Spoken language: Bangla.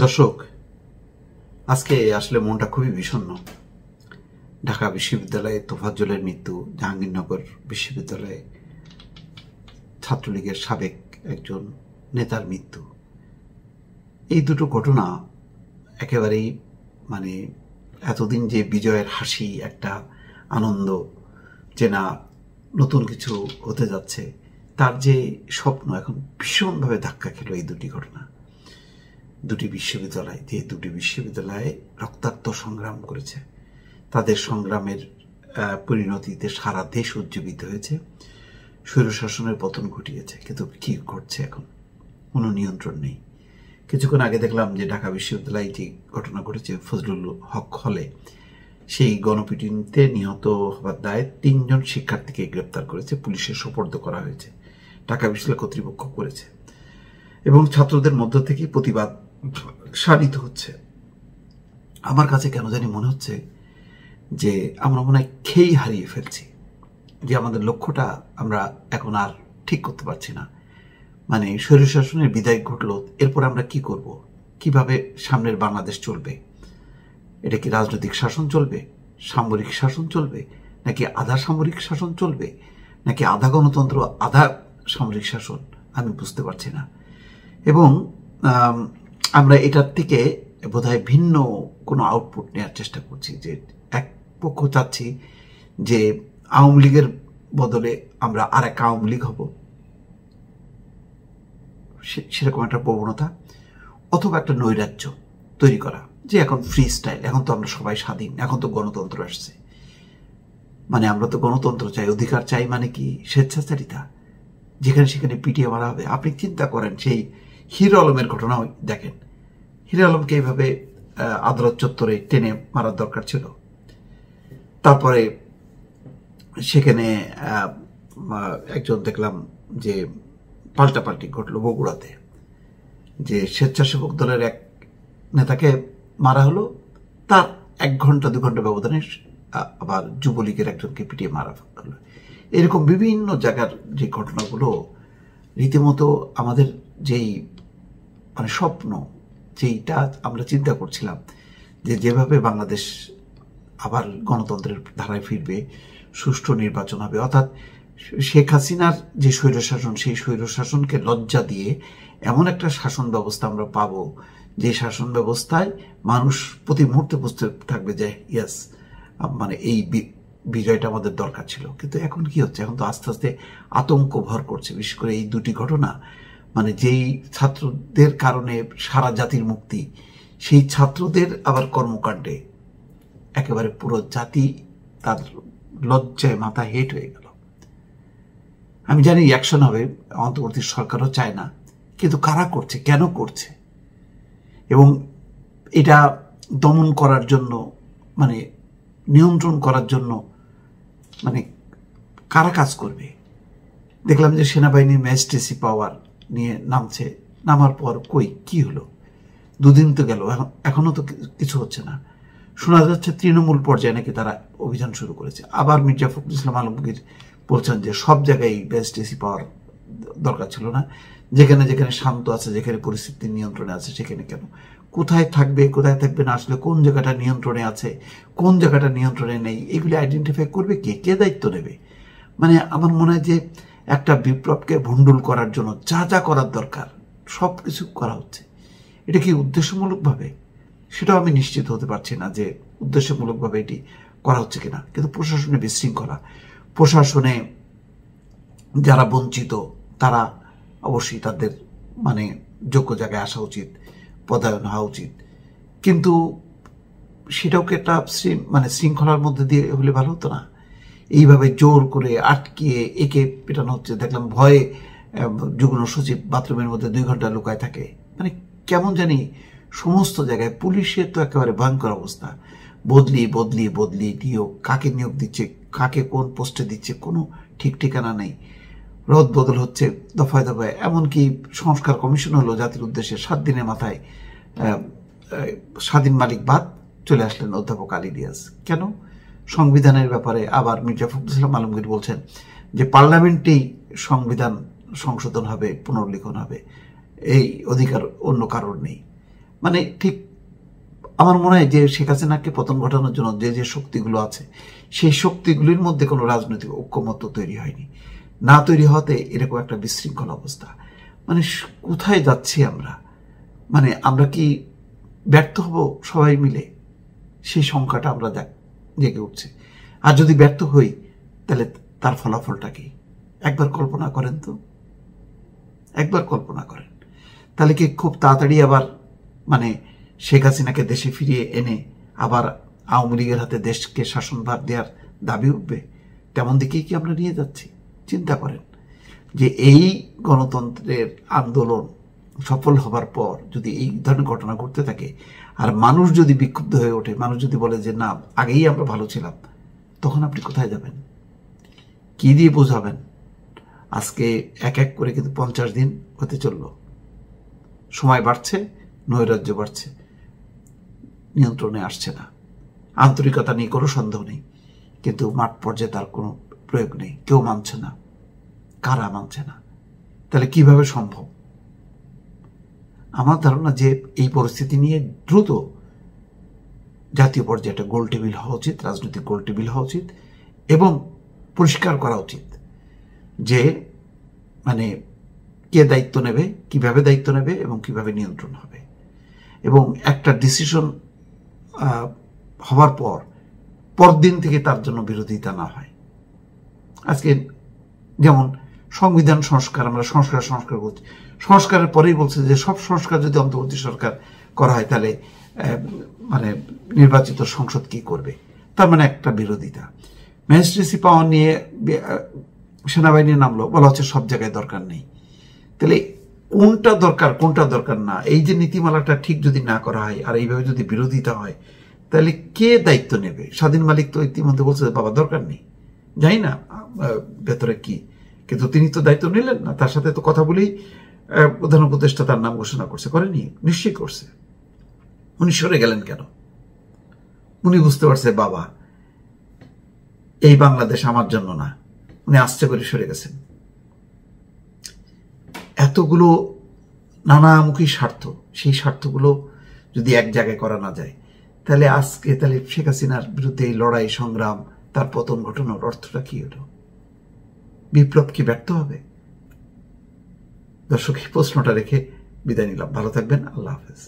দর্শক আজকে আসলে মনটা খুবই বিষণ্ন ঢাকা বিশ্ববিদ্যালয়ে তোফাজ্জলের মৃত্যু জাহাঙ্গীরনগর বিশ্ববিদ্যালয়ে ছাত্রলীগের সাবেক একজন নেতার মৃত্যু এই দুটো ঘটনা একেবারেই মানে এতদিন যে বিজয়ের হাসি একটা আনন্দ যে না নতুন কিছু হতে যাচ্ছে তার যে স্বপ্ন এখন ভীষণভাবে ধাক্কা খেল এই দুটি ঘটনা দুটি বিশ্ববিদ্যালয় যে দুটি বিশ্ববিদ্যালয়ে রক্তাক্ত সংগ্রাম করেছে তাদের সংগ্রামের পরিণতিতে সারা দেশ উজ্জীবিত হয়েছে স্বৈরশাসনের পতন ঘটিয়েছে কিন্তু কি ঘটছে এখন কোনো নিয়ন্ত্রণ নেই কিছুক্ষণ আগে দেখলাম যে ঢাকা বিশ্ববিদ্যালয়ে যে ঘটনা ঘটেছে ফজলুল হক হলে সেই গণপিটিনিতে নিহত হবার দায়ে তিনজন শিক্ষার্থীকে গ্রেপ্তার করেছে পুলিশে সোপর্দ করা হয়েছে ঢাকা বিশ্ববিদ্যালয় কর্তৃপক্ষ করেছে এবং ছাত্রদের মধ্য থেকে প্রতিবাদ সারিত হচ্ছে আমার কাছে কেন জানি মনে হচ্ছে যে আমরা মনে হয় খেয়েই হারিয়ে ফেলছি যে আমাদের লক্ষ্যটা আমরা এখন আর ঠিক করতে পারছি না মানে শরীর শাসনের বিদায় ঘটল এরপর আমরা কি করব কিভাবে সামনের বাংলাদেশ চলবে এটা কি রাজনৈতিক শাসন চলবে সামরিক শাসন চলবে নাকি আধা সামরিক শাসন চলবে নাকি আধা গণতন্ত্র আধা সামরিক শাসন আমি বুঝতে পারছি না এবং আমরা এটার থেকে বোধহয় ভিন্ন কোনো আউটপুট নেওয়ার চেষ্টা করছি যে এক পক্ষ চাচ্ছি যে আওয়ামী লীগের বদলে আমরা আর এক আওয়ামী লীগ হব সেরকম একটা প্রবণতা অথবা একটা নৈরাজ্য তৈরি করা যে এখন ফ্রি স্টাইল এখন তো আমরা সবাই স্বাধীন এখন তো গণতন্ত্র আসছে মানে আমরা তো গণতন্ত্র চাই অধিকার চাই মানে কি স্বেচ্ছাচারিতা যেখানে সেখানে পিটিয়ে মারা হবে আপনি চিন্তা করেন সেই হিরো আলমের ঘটনাও দেখেন হিরো আলমকে এইভাবে আদালত চত্বরে টেনে মারার দরকার ছিল তারপরে সেখানে একজন দেখলাম যে পাল্টাপাল্টি ঘটল বগুড়াতে যে স্বেচ্ছাসেবক দলের এক নেতাকে মারা হলো তার এক ঘন্টা দু ঘন্টা ব্যবধানে আবার যুবলীগের একজনকে পিটিয়ে মারা হলো এরকম বিভিন্ন জায়গার যে ঘটনাগুলো রীতিমতো আমাদের যেই মানে স্বপ্ন যেইটা আমরা চিন্তা করছিলাম যে যেভাবে বাংলাদেশ আবার গণতন্ত্রের ধারায় ফিরবে সুষ্ঠু নির্বাচন হবে অর্থাৎ শেখ হাসিনার যে স্বৈরশাসন সেই স্বৈরশাসনকে লজ্জা দিয়ে এমন একটা শাসন ব্যবস্থা আমরা পাব যে শাসন ব্যবস্থায় মানুষ প্রতি মুহূর্তে বুঝতে থাকবে যে ইয়াস মানে এই বিজয়টা আমাদের দরকার ছিল কিন্তু এখন কি হচ্ছে এখন তো আস্তে আস্তে আতঙ্ক ভর করছে বিশেষ করে এই দুটি ঘটনা মানে যেই ছাত্রদের কারণে সারা জাতির মুক্তি সেই ছাত্রদের আবার কর্মকাণ্ডে একেবারে পুরো জাতি তার লজ্জায় মাথা হেট হয়ে গেল আমি জানি অ্যাকশন হবে অন্তর্বর্তী সরকারও চায় না কিন্তু কারা করছে কেন করছে এবং এটা দমন করার জন্য মানে নিয়ন্ত্রণ করার জন্য মানে কারা কাজ করবে দেখলাম যে সেনাবাহিনীর ম্যাজিস্ট্রেসি পাওয়ার নিয়ে নামছে নামার পর কই কি হলো দুদিন তো গেল এখনো তো কিছু হচ্ছে না শোনা যাচ্ছে তৃণমূল পর্যায়ে নাকি তারা অভিযান শুরু করেছে আবার মির্জা ফখরুল ইসলাম আলমগীর বলছেন যে সব জায়গায় বেএসটিসি পাওয়ার দরকার ছিল না যেখানে যেখানে শান্ত আছে যেখানে পরিস্থিতি নিয়ন্ত্রণে আছে সেখানে কেন কোথায় থাকবে কোথায় থাকবে না আসলে কোন জায়গাটা নিয়ন্ত্রণে আছে কোন জায়গাটা নিয়ন্ত্রণে নেই এগুলি আইডেন্টিফাই করবে কে কে দায়িত্ব নেবে মানে আমার মনে হয় যে একটা বিপ্লবকে ভণ্ডুল করার জন্য যা যা করার দরকার সব কিছু করা হচ্ছে এটা কি উদ্দেশ্যমূলকভাবে সেটাও আমি নিশ্চিত হতে পারছি না যে উদ্দেশ্যমূলকভাবে এটি করা হচ্ছে কিনা কিন্তু প্রশাসনে বিশৃঙ্খলা প্রশাসনে যারা বঞ্চিত তারা অবশ্যই তাদের মানে যোগ্য জায়গায় আসা উচিত পদায়ন হওয়া উচিত কিন্তু সেটাও কি একটা মানে শৃঙ্খলার মধ্যে দিয়ে হলে ভালো হতো না এইভাবে জোর করে আটকিয়ে একে পেটানো হচ্ছে দেখলাম ভয়ে যুগ্ম সচিব বাথরুমের মধ্যে দুই ঘন্টা লুকায় থাকে মানে কেমন জানি সমস্ত জায়গায় পুলিশের তো একেবারে ভয়ঙ্কর অবস্থা বদলি বদলি বদলি নিয়োগ কাকে নিয়োগ দিচ্ছে কাকে কোন পোস্টে দিচ্ছে কোনো ঠিক ঠিকানা নেই রদ বদল হচ্ছে দফায় দফায় এমনকি সংস্কার কমিশন হলো জাতির উদ্দেশ্যে সাত দিনের মাথায় স্বাধীন মালিক বাদ চলে আসলেন অধ্যাপক আলী রিয়াজ কেন সংবিধানের ব্যাপারে আবার মির্জা ফখরুল ইসলাম আলমগীর বলছেন যে পার্লামেন্টেই সংবিধান সংশোধন হবে পুনর্লিখন হবে এই অধিকার অন্য কারোর নেই মানে ঠিক আমার মনে হয় যে শেখ হাসিনাকে পতন ঘটানোর জন্য যে যে শক্তিগুলো আছে সেই শক্তিগুলির মধ্যে কোনো রাজনৈতিক ঐক্যমত্য তৈরি হয়নি না তৈরি হতে এরকম একটা বিশৃঙ্খল অবস্থা মানে কোথায় যাচ্ছি আমরা মানে আমরা কি ব্যর্থ হব সবাই মিলে সেই সংখ্যাটা আমরা দেখ জেগে উঠছে আর যদি ব্যর্থ হই তাহলে তার ফলাফলটা কি একবার কল্পনা করেন তো একবার কল্পনা করেন তাহলে কি খুব তাড়াতাড়ি আবার মানে শেখ হাসিনাকে দেশে ফিরিয়ে এনে আবার আওয়ামী লীগের হাতে দেশকে শাসনভার দেওয়ার দাবি উঠবে তেমন দিকেই কি আমরা নিয়ে যাচ্ছি চিন্তা করেন যে এই গণতন্ত্রের আন্দোলন সফল হবার পর যদি এই ধরনের ঘটনা ঘটতে থাকে আর মানুষ যদি বিক্ষুব্ধ হয়ে ওঠে মানুষ যদি বলে যে না আগেই আমরা ভালো ছিলাম তখন আপনি কোথায় যাবেন কি দিয়ে বোঝাবেন আজকে এক এক করে কিন্তু পঞ্চাশ দিন হতে চলল সময় বাড়ছে নৈরাজ্য বাড়ছে নিয়ন্ত্রণে আসছে না আন্তরিকতা নিয়ে কোনো সন্দেহ নেই কিন্তু মাঠ পর্যায়ে তার কোনো প্রয়োগ নেই কেউ মানছে না কারা মানছে না তাহলে কিভাবে সম্ভব আমার ধারণা যে এই পরিস্থিতি নিয়ে দ্রুত জাতীয় পর্যায়ে একটা গোল টেবিল হওয়া উচিত রাজনৈতিক গোল টেবিল হওয়া উচিত এবং পরিষ্কার করা উচিত যে মানে কে দায়িত্ব নেবে কিভাবে দায়িত্ব নেবে এবং কিভাবে নিয়ন্ত্রণ হবে এবং একটা ডিসিশন হওয়ার পর পরদিন থেকে তার জন্য বিরোধিতা না হয় আজকে যেমন সংবিধান সংস্কার আমরা সংস্কার সংস্কার করছি সংস্কারের পরেই বলছে যে সব সংস্কার যদি অন্তর্বর্তী সরকার করা হয় তাহলে মানে নির্বাচিত সংসদ কি করবে তার মানে একটা বিরোধিতা ম্যাজিস্ট্রেসি পাওয়া নিয়ে সেনাবাহিনী নামলো বলা হচ্ছে সব জায়গায় দরকার নেই তাহলে কোনটা দরকার কোনটা দরকার না এই যে নীতিমালাটা ঠিক যদি না করা হয় আর এইভাবে যদি বিরোধিতা হয় তাহলে কে দায়িত্ব নেবে স্বাধীন মালিক তো ইতিমধ্যে বলছে বাবা দরকার নেই যাই না ভেতরে কি কিন্তু তিনি তো দায়িত্ব নিলেন না তার সাথে তো কথা বলেই প্রধান উপদেষ্টা তার নাম ঘোষণা করছে করেনি নিশ্চয়ই করছে উনি সরে গেলেন কেন উনি বুঝতে পারছে বাবা এই বাংলাদেশ আমার জন্য না উনি আস্তে করে সরে গেছেন এতগুলো নানামুখী স্বার্থ সেই স্বার্থগুলো যদি এক জায়গায় করা না যায় তাহলে আজকে তাহলে শেখ হাসিনার বিরুদ্ধে এই লড়াই সংগ্রাম তার পতন ঘটনার অর্থটা কি হলো বিপ্লব কি ব্যর্থ হবে দর্শক এই প্রশ্নটা রেখে বিদায় নিলাম ভালো থাকবেন আল্লাহ হাফেজ